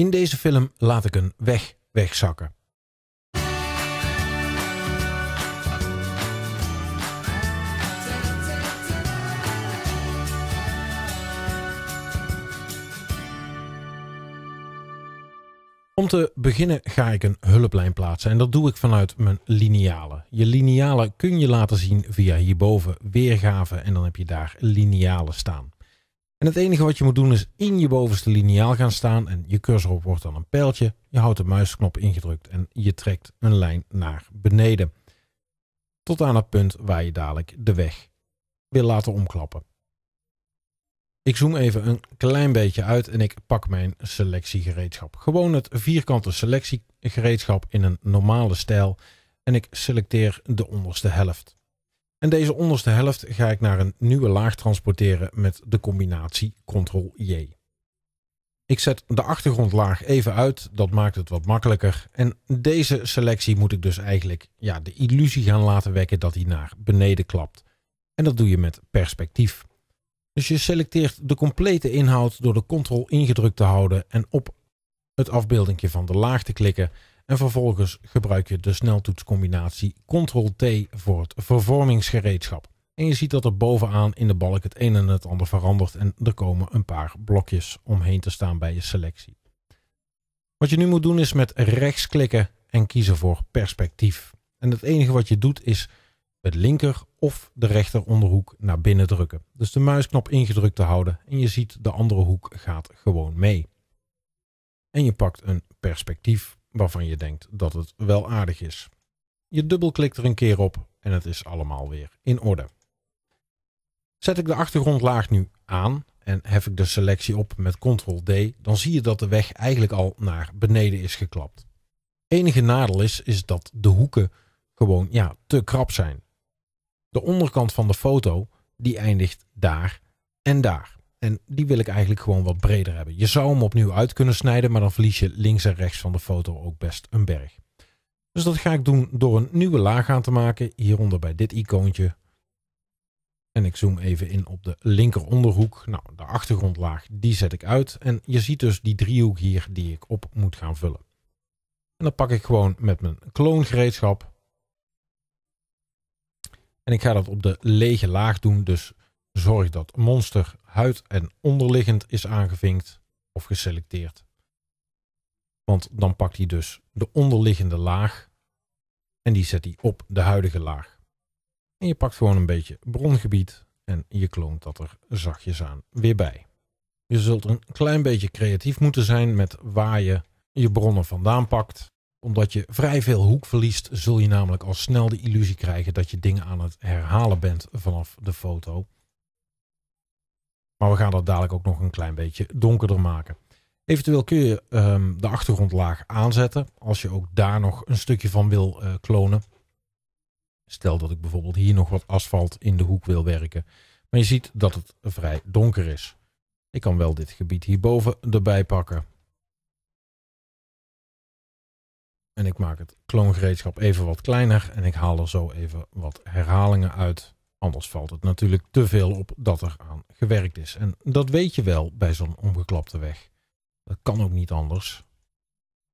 In deze film laat ik een weg wegzakken. Om te beginnen ga ik een hulplijn plaatsen en dat doe ik vanuit mijn linealen. Je linealen kun je laten zien via hierboven weergave en dan heb je daar linealen staan. En het enige wat je moet doen is in je bovenste liniaal gaan staan en je cursor op wordt dan een pijltje. Je houdt de muisknop ingedrukt en je trekt een lijn naar beneden. Tot aan het punt waar je dadelijk de weg wil laten omklappen. Ik zoom even een klein beetje uit en ik pak mijn selectiegereedschap. Gewoon het vierkante selectiegereedschap in een normale stijl en ik selecteer de onderste helft. En deze onderste helft ga ik naar een nieuwe laag transporteren met de combinatie Ctrl-J. Ik zet de achtergrondlaag even uit, dat maakt het wat makkelijker. En deze selectie moet ik dus eigenlijk ja, de illusie gaan laten wekken dat hij naar beneden klapt. En dat doe je met perspectief. Dus je selecteert de complete inhoud door de Ctrl ingedrukt te houden en op het afbeeldingje van de laag te klikken. En vervolgens gebruik je de sneltoetscombinatie Ctrl-T voor het vervormingsgereedschap. En je ziet dat er bovenaan in de balk het een en het ander verandert en er komen een paar blokjes omheen te staan bij je selectie. Wat je nu moet doen is met rechts klikken en kiezen voor perspectief. En het enige wat je doet is het linker of de rechter onderhoek naar binnen drukken. Dus de muisknop ingedrukt te houden en je ziet de andere hoek gaat gewoon mee. En je pakt een perspectief waarvan je denkt dat het wel aardig is. Je dubbelklikt er een keer op en het is allemaal weer in orde. Zet ik de achtergrondlaag nu aan en hef ik de selectie op met Ctrl-D, dan zie je dat de weg eigenlijk al naar beneden is geklapt. Enige nadeel is, is dat de hoeken gewoon ja, te krap zijn. De onderkant van de foto die eindigt daar en daar. En die wil ik eigenlijk gewoon wat breder hebben. Je zou hem opnieuw uit kunnen snijden, maar dan verlies je links en rechts van de foto ook best een berg. Dus dat ga ik doen door een nieuwe laag aan te maken, hieronder bij dit icoontje. En ik zoom even in op de linkeronderhoek. Nou, de achtergrondlaag, die zet ik uit. En je ziet dus die driehoek hier die ik op moet gaan vullen. En dan pak ik gewoon met mijn kloongereedschap. En ik ga dat op de lege laag doen. Dus zorg dat monster huid en onderliggend is aangevinkt of geselecteerd. Want dan pakt hij dus de onderliggende laag en die zet hij op de huidige laag. En je pakt gewoon een beetje brongebied en je kloont dat er zachtjes aan weer bij. Je zult een klein beetje creatief moeten zijn met waar je je bronnen vandaan pakt. Omdat je vrij veel hoek verliest, zul je namelijk al snel de illusie krijgen dat je dingen aan het herhalen bent vanaf de foto. Maar we gaan dat dadelijk ook nog een klein beetje donkerder maken. Eventueel kun je ehm, de achtergrondlaag aanzetten als je ook daar nog een stukje van wil eh, klonen. Stel dat ik bijvoorbeeld hier nog wat asfalt in de hoek wil werken. Maar je ziet dat het vrij donker is. Ik kan wel dit gebied hierboven erbij pakken. En ik maak het kloongereedschap even wat kleiner en ik haal er zo even wat herhalingen uit. Anders valt het natuurlijk te veel op dat er aan gewerkt is. En dat weet je wel bij zo'n omgeklapte weg. Dat kan ook niet anders.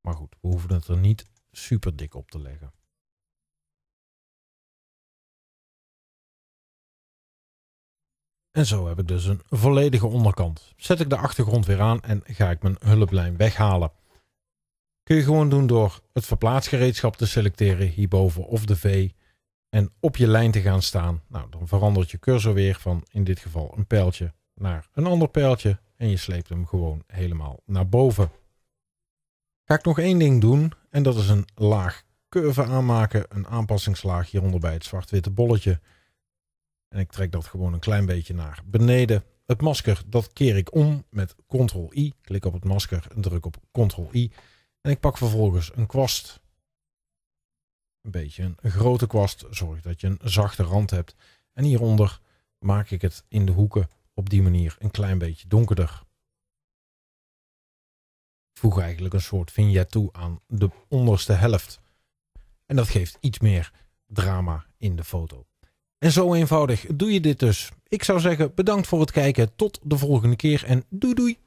Maar goed, we hoeven het er niet super dik op te leggen. En zo heb ik dus een volledige onderkant. Zet ik de achtergrond weer aan en ga ik mijn hulplijn weghalen. Kun je gewoon doen door het verplaatsgereedschap te selecteren hierboven of de V en op je lijn te gaan staan. Nou, dan verandert je cursor weer van in dit geval een pijltje naar een ander pijltje en je sleept hem gewoon helemaal naar boven. Ga ik nog één ding doen en dat is een laag curve aanmaken, een aanpassingslaag hieronder bij het zwart-witte bolletje. En ik trek dat gewoon een klein beetje naar beneden. Het masker, dat keer ik om met Ctrl-I. Klik op het masker en druk op Ctrl-I. En ik pak vervolgens een kwast een beetje een grote kwast. Zorg dat je een zachte rand hebt. En hieronder maak ik het in de hoeken op die manier een klein beetje donkerder. Ik voeg eigenlijk een soort vignet toe aan de onderste helft. En dat geeft iets meer drama in de foto. En zo eenvoudig doe je dit dus. Ik zou zeggen bedankt voor het kijken. Tot de volgende keer en doei doei.